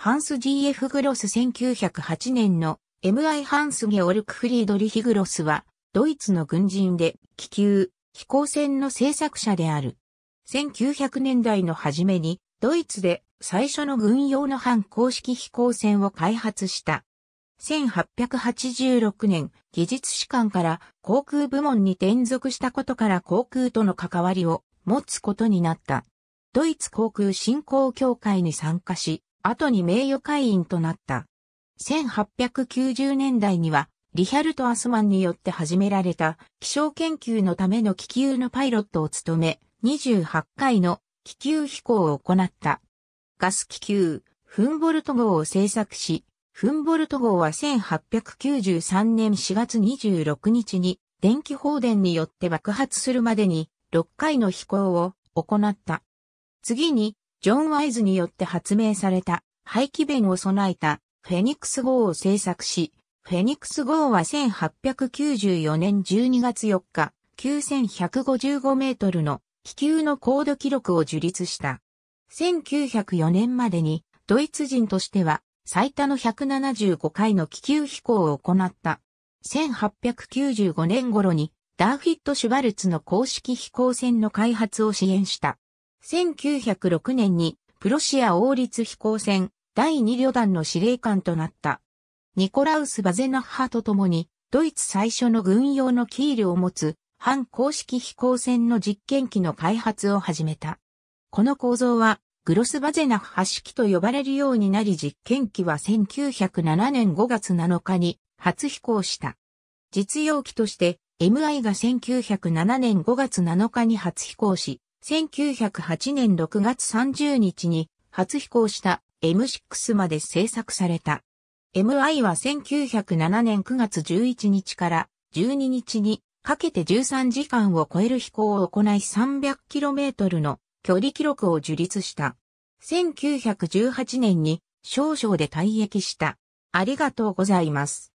ハンス GF グロス1908年の MI ハンスゲオルクフリードリヒグロスは、ドイツの軍人で気球、飛行船の製作者である。1900年代の初めに、ドイツで最初の軍用の反公式飛行船を開発した。1886年、技術士官から航空部門に転属したことから航空との関わりを持つことになった。ドイツ航空振興協会に参加し、後に名誉会員となった。1890年代には、リヒャルト・アスマンによって始められた気象研究のための気球のパイロットを務め、28回の気球飛行を行った。ガス気球、フンボルト号を製作し、フンボルト号は1893年4月26日に電気放電によって爆発するまでに6回の飛行を行った。次にジョン・ワイズによって発明された排気弁を備えたフェニックス号を製作し、フェニックス号は1894年12月4日、9155メートルの気球の高度記録を樹立した。1904年までにドイツ人としては最多の175回の気球飛行を行った。1895年頃にダーフィット・シュバルツの公式飛行船の開発を支援した。1906年にプロシア王立飛行船第2旅団の司令官となった。ニコラウス・バゼナッハと共にドイツ最初の軍用のキールを持つ反公式飛行船の実験機の開発を始めた。この構造はグロスバゼナッハ式と呼ばれるようになり実験機は1907年5月7日に初飛行した。実用機として MI が1907年5月7日に初飛行し、1908年6月30日に初飛行した M6 まで製作された。MI は1907年9月11日から12日にかけて13時間を超える飛行を行い 300km の距離記録を樹立した。1918年に少々で退役した。ありがとうございます。